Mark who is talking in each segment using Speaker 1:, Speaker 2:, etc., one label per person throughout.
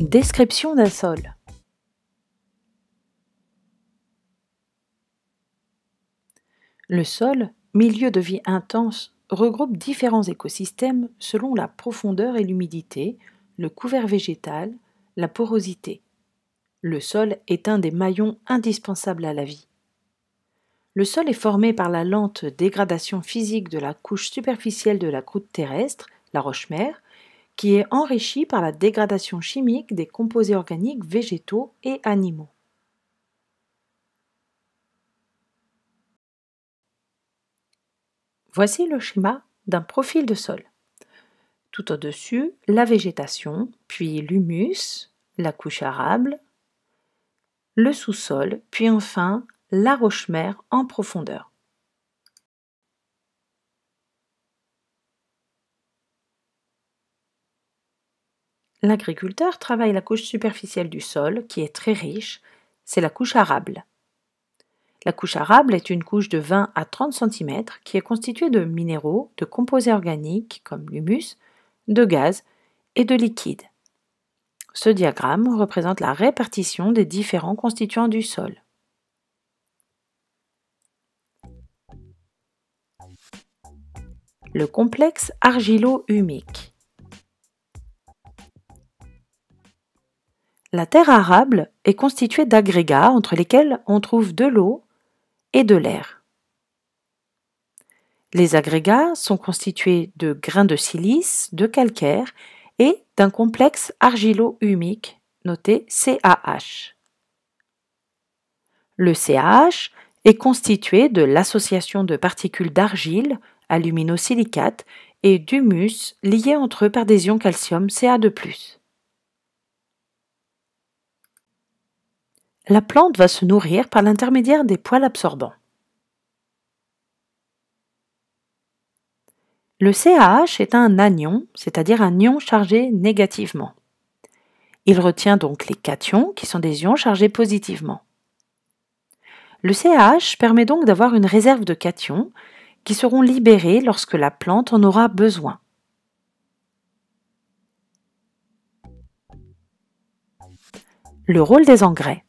Speaker 1: Description d'un sol. Le sol, milieu de vie intense, regroupe différents écosystèmes selon la profondeur et l'humidité, le couvert végétal, la porosité. Le sol est un des maillons indispensables à la vie. Le sol est formé par la lente dégradation physique de la couche superficielle de la croûte terrestre, la roche-mère, qui est enrichi par la dégradation chimique des composés organiques végétaux et animaux. Voici le schéma d'un profil de sol. Tout au-dessus, la végétation, puis l'humus, la couche arable, le sous-sol, puis enfin la roche-mère en profondeur. L'agriculteur travaille la couche superficielle du sol, qui est très riche, c'est la couche arable. La couche arable est une couche de 20 à 30 cm qui est constituée de minéraux, de composés organiques comme l'humus, de gaz et de liquide. Ce diagramme représente la répartition des différents constituants du sol. Le complexe argilo-humique. La terre arable est constituée d'agrégats entre lesquels on trouve de l'eau et de l'air. Les agrégats sont constitués de grains de silice, de calcaire et d'un complexe argilo-humique noté CAH. Le CAH est constitué de l'association de particules d'argile, aluminosilicate et d'humus liés entre eux par des ions calcium CA2+. la plante va se nourrir par l'intermédiaire des poils absorbants. Le CAH est un anion, c'est-à-dire un ion chargé négativement. Il retient donc les cations, qui sont des ions chargés positivement. Le CAH permet donc d'avoir une réserve de cations qui seront libérés lorsque la plante en aura besoin. Le rôle des engrais.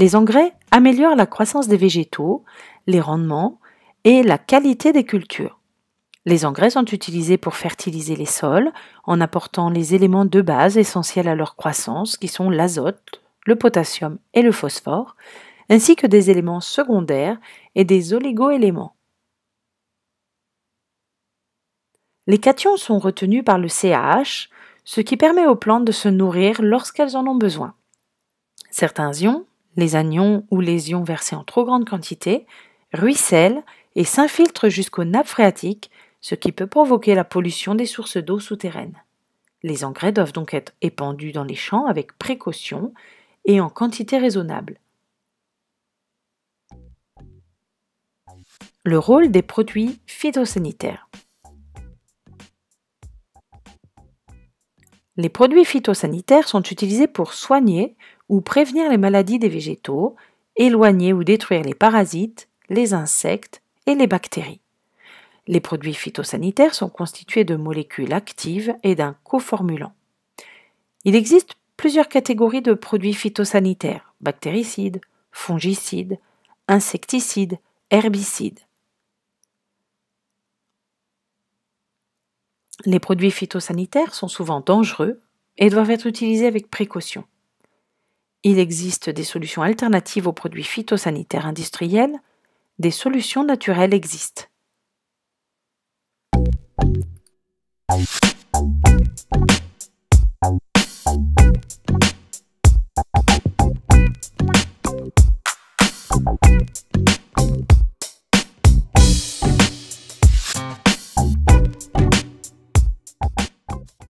Speaker 1: Les engrais améliorent la croissance des végétaux, les rendements et la qualité des cultures. Les engrais sont utilisés pour fertiliser les sols en apportant les éléments de base essentiels à leur croissance qui sont l'azote, le potassium et le phosphore, ainsi que des éléments secondaires et des oligoéléments. Les cations sont retenus par le CAH, ce qui permet aux plantes de se nourrir lorsqu'elles en ont besoin. Certains ions, les anions ou les ions versés en trop grande quantité ruissellent et s'infiltrent jusqu'aux nappes phréatiques, ce qui peut provoquer la pollution des sources d'eau souterraines. Les engrais doivent donc être épandus dans les champs avec précaution et en quantité raisonnable. Le rôle des produits phytosanitaires. Les produits phytosanitaires sont utilisés pour soigner ou prévenir les maladies des végétaux, éloigner ou détruire les parasites, les insectes et les bactéries. Les produits phytosanitaires sont constitués de molécules actives et d'un coformulant. Il existe plusieurs catégories de produits phytosanitaires bactéricides, fongicides, insecticides, herbicides. Les produits phytosanitaires sont souvent dangereux et doivent être utilisés avec précaution. Il existe des solutions alternatives aux produits phytosanitaires industriels, des solutions naturelles existent.